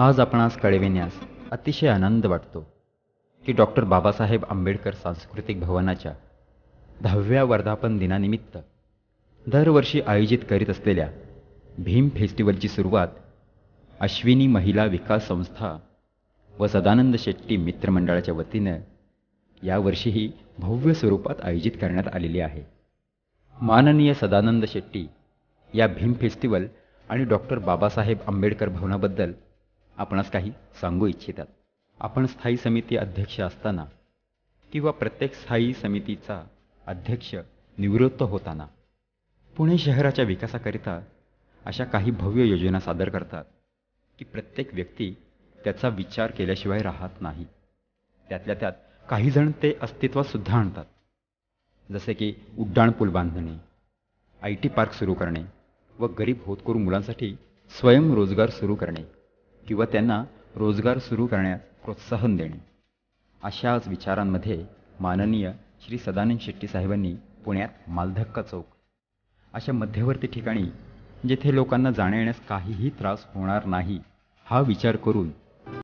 आज आपणास कळविण्यास अतिशय आनंद वाटतो की डॉक्टर बाबासाहेब आंबेडकर सांस्कृतिक भवनाच्या दहाव्या वर्धापन दिनानिमित्त दरवर्षी आयोजित करीत असलेल्या भीम फेस्टिवलची सुरुवात अश्विनी महिला विकास संस्था व सदानंद शेट्टी मित्रमंडळाच्या वतीनं यावर्षीही भव्य स्वरूपात आयोजित करण्यात आलेली आहे माननीय सदानंद शेट्टी या भीम फेस्टिवल आणि डॉक्टर बाबासाहेब आंबेडकर भवनाबद्दल आपणास काही सांगू इच्छितात आपण स्थायी समिती अध्यक्ष असताना किंवा प्रत्येक स्थायी समितीचा अध्यक्ष निवृत्त होताना पुणे शहराच्या विकासाकरिता अशा काही भव्य योजना सादर करतात की प्रत्येक व्यक्ती त्याचा विचार केल्याशिवाय राहत नाही त्यातल्या त्यात काहीजण ते अस्तित्वात सुद्धा आणतात जसे की उड्डाणपूल बांधणे आय टी पार्क सुरू करणे व गरीब होतकरू मुलांसाठी स्वयंरोजगार सुरू करणे किंवा त्यांना रोजगार सुरू करण्यास प्रोत्साहन देणे अशाच विचारांमध्ये माननीय श्री सदानंद शेट्टी साहेबांनी पुण्यात मालधक्का चौक अशा मध्यवर्ती ठिकाणी जेथे लोकांना जाण्या येण्यास काहीही त्रास होणार नाही हा विचार करून